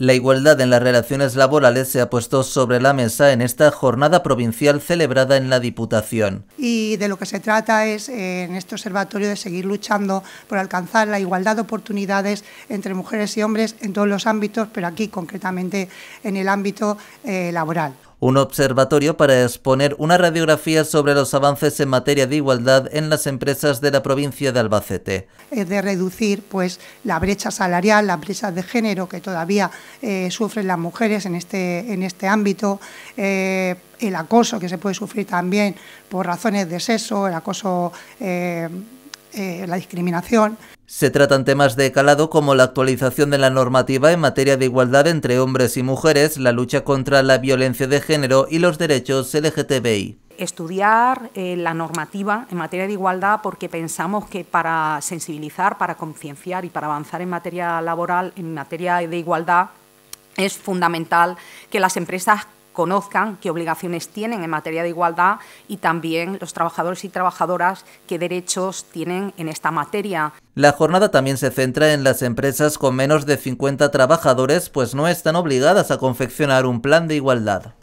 La igualdad en las relaciones laborales se ha puesto sobre la mesa en esta jornada provincial celebrada en la Diputación. Y de lo que se trata es eh, en este observatorio de seguir luchando por alcanzar la igualdad de oportunidades entre mujeres y hombres en todos los ámbitos, pero aquí concretamente en el ámbito eh, laboral un observatorio para exponer una radiografía sobre los avances en materia de igualdad en las empresas de la provincia de Albacete. Es de reducir pues, la brecha salarial, la brecha de género que todavía eh, sufren las mujeres en este, en este ámbito, eh, el acoso que se puede sufrir también por razones de sexo, el acoso... Eh, eh, la discriminación. Se tratan temas de calado como la actualización de la normativa en materia de igualdad entre hombres y mujeres, la lucha contra la violencia de género y los derechos LGTBI. Estudiar eh, la normativa en materia de igualdad porque pensamos que para sensibilizar, para concienciar y para avanzar en materia laboral, en materia de igualdad, es fundamental que las empresas conozcan qué obligaciones tienen en materia de igualdad y también los trabajadores y trabajadoras qué derechos tienen en esta materia. La jornada también se centra en las empresas con menos de 50 trabajadores, pues no están obligadas a confeccionar un plan de igualdad.